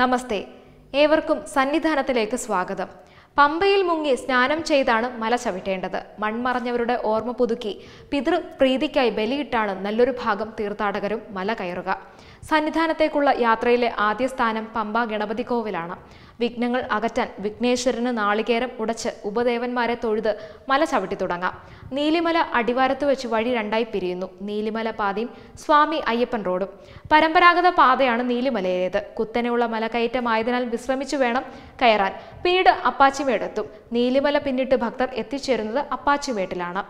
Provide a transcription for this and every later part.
നമസ്തേ ഏവർക്കും സന്നിധാനത്തിലേക്ക് സ്വാഗതം പമ്പയിൽ മുങ്ങി സ്നാനം ചെയ്താണ് മല ചവിട്ടേണ്ടത് മൺമറഞ്ഞവരുടെ ഓർമ്മ പുതുക്കി പിതൃ പ്രീതിക്കായി ബലിയിട്ടാണ് നല്ലൊരു ഭാഗം തീർത്ഥാടകരും മല കയറുക സന്നിധാനത്തേക്കുള്ള യാത്രയിലെ ആദ്യ സ്ഥാനം പമ്പ ഗണപതി കോവിലാണ് വിഘ്നങ്ങൾ അകറ്റാൻ വിഘ്നേശ്വരന് നാളികേരം ഉടച്ച് ഉപദേവന്മാരെ തൊഴുത് മല ചവിട്ടി തുടങ്ങാം നീലിമല അടിവാരത്ത് വെച്ച് വഴി രണ്ടായി പിരിയുന്നു നീലിമല പാതയും സ്വാമി അയ്യപ്പൻ റോഡും പരമ്പരാഗത പാതയാണ് നീലിമലയിലേത് കുത്തനെയുള്ള മല കയറ്റമായതിനാൽ വിശ്രമിച്ചു വേണം കയറാൻ പിന്നീട് അപ്പാച്ചിമേടെത്തും നീലിമല പിന്നിട്ട് ഭക്തർ എത്തിച്ചേരുന്നത് അപ്പാച്ചിമേട്ടിലാണ്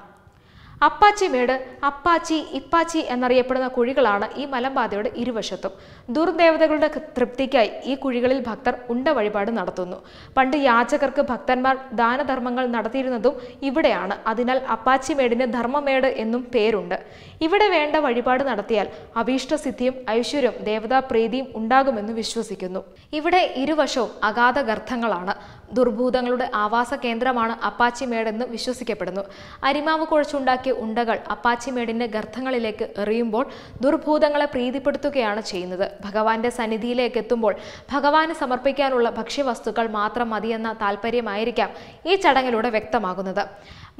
അപ്പാച്ചി മേട് അപ്പാച്ചി ഇപ്പാച്ചി എന്നറിയപ്പെടുന്ന കുഴികളാണ് ഈ മലമ്പാതയുടെ ഇരുവശത്തും ദുർദേവതകളുടെ തൃപ്തിക്കായി ഈ കുഴികളിൽ ഭക്തർ ഉണ്ട വഴിപാട് നടത്തുന്നു പണ്ട് യാചകർക്ക് ഭക്തന്മാർ ദാനധർമ്മങ്ങൾ നടത്തിയിരുന്നതും ഇവിടെയാണ് അതിനാൽ അപ്പാച്ചി മേടിന് ധർമ്മമേട് എന്നും പേരുണ്ട് ഇവിടെ വേണ്ട വഴിപാട് നടത്തിയാൽ അഭീഷ്ടസിദ്ധിയും ഐശ്വര്യവും പ്രീതിയും ഉണ്ടാകുമെന്ന് വിശ്വസിക്കുന്നു ഇവിടെ ഇരുവശവും അഗാധ ഗർത്തങ്ങളാണ് ദുർഭൂതങ്ങളുടെ ആവാസ കേന്ദ്രമാണ് അപ്പാച്ചിമേടെന്ന് വിശ്വസിക്കപ്പെടുന്നു അരിമാവ് കുഴച്ചുണ്ടാക്കിയ ഉണ്ടകൾ അപ്പാച്ചിമേടിന്റെ ഗർത്തങ്ങളിലേക്ക് എറിയുമ്പോൾ ദുർഭൂതങ്ങളെ പ്രീതിപ്പെടുത്തുകയാണ് ചെയ്യുന്നത് ഭഗവാന്റെ സന്നിധിയിലേക്ക് എത്തുമ്പോൾ ഭഗവാന് സമർപ്പിക്കാനുള്ള ഭക്ഷ്യവസ്തുക്കൾ മാത്രം മതിയെന്ന താല്പര്യമായിരിക്കാം ഈ ചടങ്ങിലൂടെ വ്യക്തമാകുന്നത്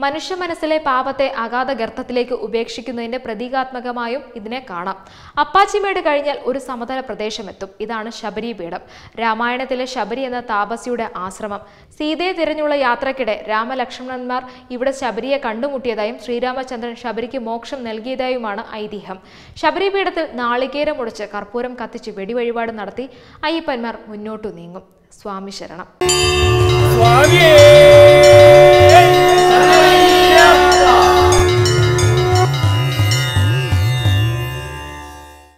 മനുഷ്യ മനസ്സിലെ പാപത്തെ അഗാധ ഗർത്തത്തിലേക്ക് ഉപേക്ഷിക്കുന്നതിന്റെ പ്രതീകാത്മകമായും ഇതിനെ കാണാം അപ്പാച്ചിമേട് കഴിഞ്ഞാൽ ഒരു സമതല പ്രദേശമെത്തും ഇതാണ് ശബരി പീഠം രാമായണത്തിലെ ശബരി എന്ന താപസിയുടെ ആശ്രമം സീതയെ തിരഞ്ഞുള്ള യാത്രക്കിടെ രാമലക്ഷ്മണന്മാർ ഇവിടെ ശബരിയെ കണ്ടുമുട്ടിയതായും ശ്രീരാമചന്ദ്രൻ ശബരിക്ക് മോക്ഷം നൽകിയതായുമാണ് ഐതിഹ്യം ശബരിപീഠത്തിൽ നാളികേരം മുടിച്ച് കർപ്പൂരം കത്തിച്ച് വെടിവഴിപാട് നടത്തി അയ്യപ്പന്മാർ മുന്നോട്ടു നീങ്ങും സ്വാമി ശരണം